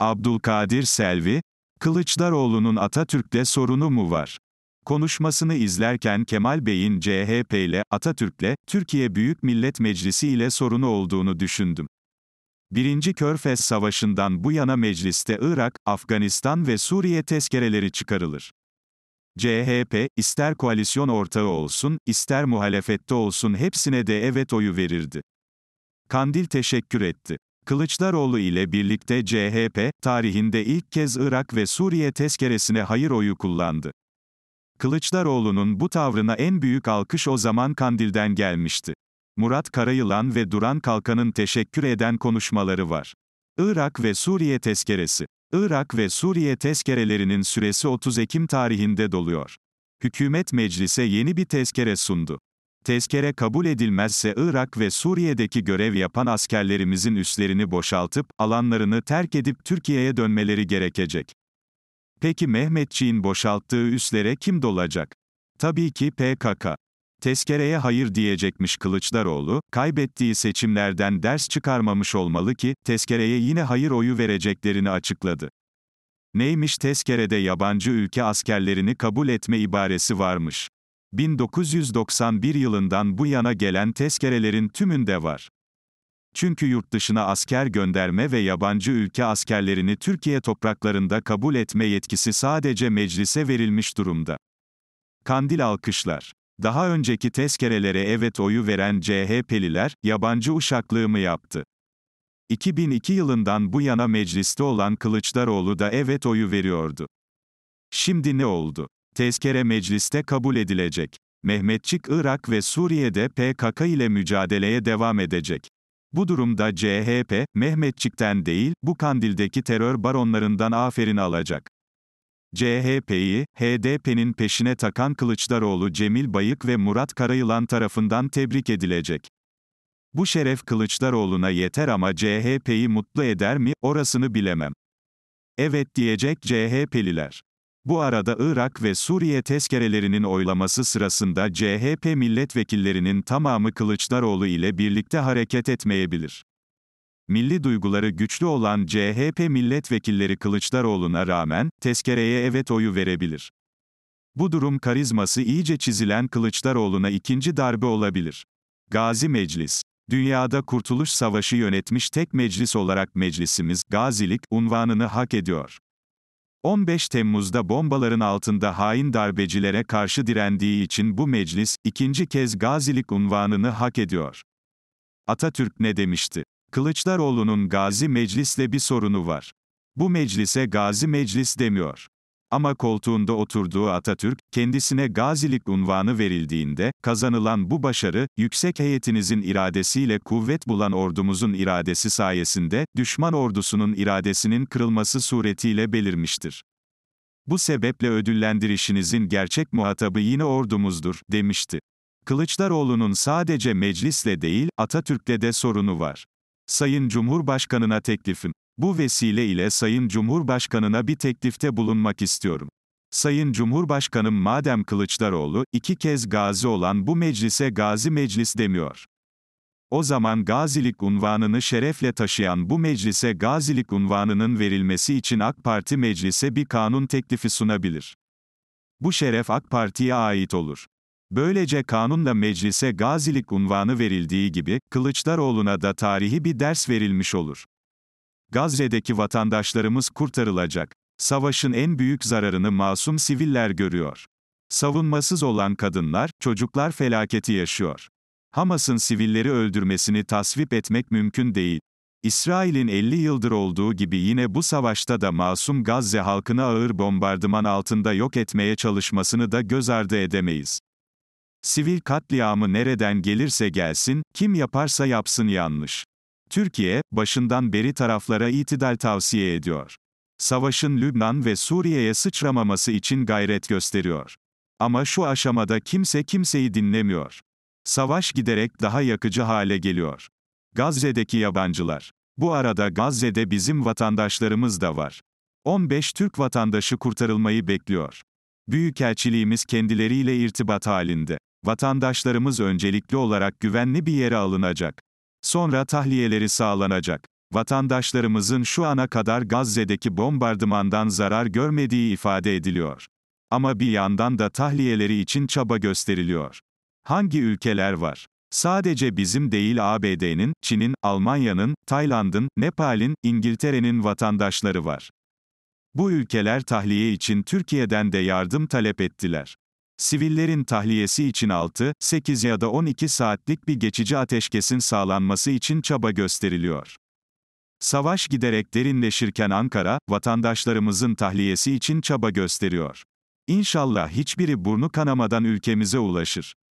Abdülkadir Selvi, Kılıçdaroğlu'nun Atatürk'le sorunu mu var? Konuşmasını izlerken Kemal Bey'in CHP ile, Atatürk'le, Türkiye Büyük Millet Meclisi ile sorunu olduğunu düşündüm. Birinci Körfez Savaşı'ndan bu yana mecliste Irak, Afganistan ve Suriye tezkereleri çıkarılır. CHP, ister koalisyon ortağı olsun, ister muhalefette olsun hepsine de evet oyu verirdi. Kandil teşekkür etti. Kılıçdaroğlu ile birlikte CHP, tarihinde ilk kez Irak ve Suriye tezkeresine hayır oyu kullandı. Kılıçdaroğlu'nun bu tavrına en büyük alkış o zaman Kandil'den gelmişti. Murat Karayılan ve Duran Kalkan'ın teşekkür eden konuşmaları var. Irak ve Suriye tezkeresi. Irak ve Suriye tezkerelerinin süresi 30 Ekim tarihinde doluyor. Hükümet meclise yeni bir tezkere sundu. Tezkere kabul edilmezse Irak ve Suriye'deki görev yapan askerlerimizin üslerini boşaltıp, alanlarını terk edip Türkiye'ye dönmeleri gerekecek. Peki Mehmetçiğin boşalttığı üslere kim dolacak? Tabii ki PKK. Tezkereye hayır diyecekmiş Kılıçdaroğlu, kaybettiği seçimlerden ders çıkarmamış olmalı ki, tezkereye yine hayır oyu vereceklerini açıkladı. Neymiş tezkerede yabancı ülke askerlerini kabul etme ibaresi varmış. 1991 yılından bu yana gelen tezkerelerin tümünde var. Çünkü yurt dışına asker gönderme ve yabancı ülke askerlerini Türkiye topraklarında kabul etme yetkisi sadece meclise verilmiş durumda. Kandil alkışlar. Daha önceki tezkerelere evet oyu veren CHP'liler, yabancı uşaklığı mı yaptı? 2002 yılından bu yana mecliste olan Kılıçdaroğlu da evet oyu veriyordu. Şimdi ne oldu? Tezkere mecliste kabul edilecek. Mehmetçik Irak ve Suriye'de PKK ile mücadeleye devam edecek. Bu durumda CHP, Mehmetçik'ten değil, bu kandildeki terör baronlarından aferin alacak. CHP'yi, HDP'nin peşine takan Kılıçdaroğlu Cemil Bayık ve Murat Karayılan tarafından tebrik edilecek. Bu şeref Kılıçdaroğlu'na yeter ama CHP'yi mutlu eder mi, orasını bilemem. Evet diyecek CHP'liler. Bu arada Irak ve Suriye tezkerelerinin oylaması sırasında CHP milletvekillerinin tamamı Kılıçdaroğlu ile birlikte hareket etmeyebilir. Milli duyguları güçlü olan CHP milletvekilleri Kılıçdaroğlu'na rağmen tezkereye evet oyu verebilir. Bu durum karizması iyice çizilen Kılıçdaroğlu'na ikinci darbe olabilir. Gazi Meclis Dünyada Kurtuluş Savaşı yönetmiş tek meclis olarak meclisimiz, gazilik, unvanını hak ediyor. 15 Temmuz'da bombaların altında hain darbecilere karşı direndiği için bu meclis, ikinci kez gazilik unvanını hak ediyor. Atatürk ne demişti? Kılıçdaroğlu'nun gazi meclisle bir sorunu var. Bu meclise gazi meclis demiyor. Ama koltuğunda oturduğu Atatürk, kendisine gazilik unvanı verildiğinde, kazanılan bu başarı, yüksek heyetinizin iradesiyle kuvvet bulan ordumuzun iradesi sayesinde, düşman ordusunun iradesinin kırılması suretiyle belirmiştir. Bu sebeple ödüllendirişinizin gerçek muhatabı yine ordumuzdur, demişti. Kılıçdaroğlu'nun sadece meclisle değil, Atatürk'le de sorunu var. Sayın Cumhurbaşkanına teklifim, bu vesile ile Sayın Cumhurbaşkanına bir teklifte bulunmak istiyorum. Sayın Cumhurbaşkanım madem Kılıçdaroğlu, iki kez gazi olan bu meclise gazi meclis demiyor. O zaman gazilik unvanını şerefle taşıyan bu meclise gazilik unvanının verilmesi için AK Parti meclise bir kanun teklifi sunabilir. Bu şeref AK Parti'ye ait olur. Böylece kanunla meclise gazilik unvanı verildiği gibi, Kılıçdaroğlu'na da tarihi bir ders verilmiş olur. Gazze'deki vatandaşlarımız kurtarılacak. Savaşın en büyük zararını masum siviller görüyor. Savunmasız olan kadınlar, çocuklar felaketi yaşıyor. Hamas'ın sivilleri öldürmesini tasvip etmek mümkün değil. İsrail'in 50 yıldır olduğu gibi yine bu savaşta da masum Gazze halkını ağır bombardıman altında yok etmeye çalışmasını da göz ardı edemeyiz. Sivil katliamı nereden gelirse gelsin, kim yaparsa yapsın yanlış. Türkiye, başından beri taraflara itidal tavsiye ediyor. Savaşın Lübnan ve Suriye'ye sıçramaması için gayret gösteriyor. Ama şu aşamada kimse kimseyi dinlemiyor. Savaş giderek daha yakıcı hale geliyor. Gazze'deki yabancılar. Bu arada Gazze'de bizim vatandaşlarımız da var. 15 Türk vatandaşı kurtarılmayı bekliyor. Büyükelçiliğimiz kendileriyle irtibat halinde. Vatandaşlarımız öncelikli olarak güvenli bir yere alınacak. Sonra tahliyeleri sağlanacak. Vatandaşlarımızın şu ana kadar Gazze'deki bombardımandan zarar görmediği ifade ediliyor. Ama bir yandan da tahliyeleri için çaba gösteriliyor. Hangi ülkeler var? Sadece bizim değil ABD'nin, Çin'in, Almanya'nın, Tayland'ın, Nepal'in, İngiltere'nin vatandaşları var. Bu ülkeler tahliye için Türkiye'den de yardım talep ettiler sivillerin tahliyesi için 6, 8 ya da 12 saatlik bir geçici ateşkesin sağlanması için çaba gösteriliyor. Savaş giderek derinleşirken Ankara, vatandaşlarımızın tahliyesi için çaba gösteriyor. İnşallah hiçbiri burnu kanamadan ülkemize ulaşır.